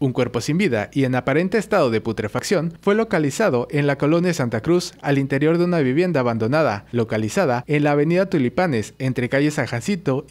un cuerpo sin vida y en aparente estado de putrefacción, fue localizado en la colonia Santa Cruz al interior de una vivienda abandonada, localizada en la avenida Tulipanes entre calle San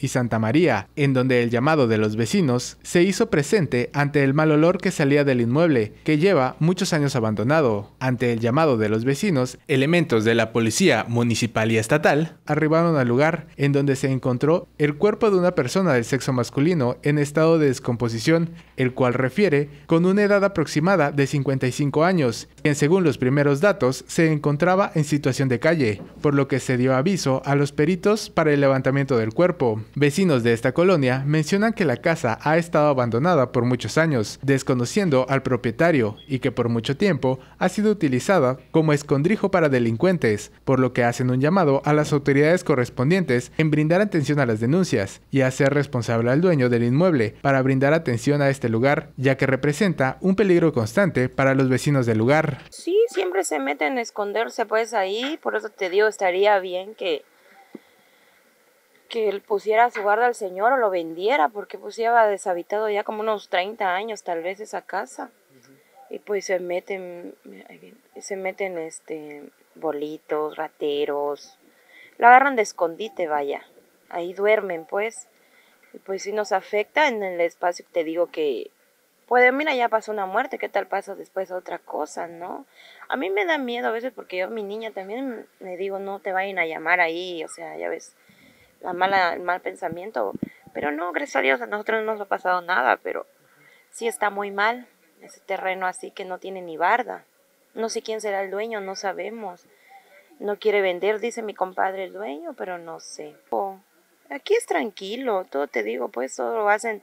y Santa María, en donde el llamado de los vecinos se hizo presente ante el mal olor que salía del inmueble, que lleva muchos años abandonado. Ante el llamado de los vecinos, elementos de la policía municipal y estatal arribaron al lugar en donde se encontró el cuerpo de una persona del sexo masculino en estado de descomposición, el cual refiere con una edad aproximada de 55 años, quien según los primeros datos se encontraba en situación de calle, por lo que se dio aviso a los peritos para el levantamiento del cuerpo. Vecinos de esta colonia mencionan que la casa ha estado abandonada por muchos años, desconociendo al propietario y que por mucho tiempo ha sido utilizada como escondrijo para delincuentes, por lo que hacen un llamado a las autoridades correspondientes en brindar atención a las denuncias y hacer responsable al dueño del inmueble para brindar atención a este lugar, ya que representa un peligro constante para los vecinos del lugar. Sí, siempre se meten a esconderse pues ahí, por eso te digo, estaría bien que que él pusiera su guarda al señor o lo vendiera, porque pues lleva deshabitado ya como unos 30 años tal vez esa casa. Y pues se meten, se meten este bolitos, rateros, la agarran de escondite, vaya. Ahí duermen pues. Y pues sí nos afecta en el espacio te digo que puede, mira, ya pasó una muerte, ¿qué tal pasa después otra cosa, no? A mí me da miedo a veces porque yo, mi niña también me digo, no te vayan a llamar ahí, o sea, ya ves, la mala, el mal pensamiento, pero no, gracias a Dios, a nosotros no nos ha pasado nada, pero sí está muy mal ese terreno así que no tiene ni barda. No sé quién será el dueño, no sabemos. No quiere vender, dice mi compadre el dueño, pero no sé. aquí es tranquilo, todo te digo, pues todo lo hacen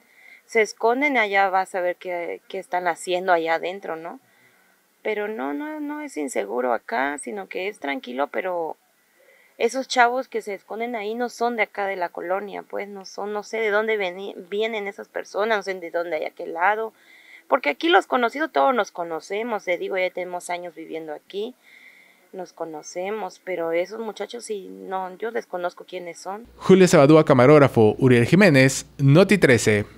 se esconden allá, vas a ver qué, están haciendo allá adentro, ¿no? Pero no, no, no es inseguro acá, sino que es tranquilo, pero esos chavos que se esconden ahí no son de acá de la colonia, pues no son, no sé de dónde vienen esas personas, no sé de dónde hay aquel lado, porque aquí los conocidos todos nos conocemos, te digo, ya tenemos años viviendo aquí, nos conocemos, pero esos muchachos sí, no, yo desconozco quiénes son. Julio Sabadúa, camarógrafo, Uriel Jiménez, Noti 13.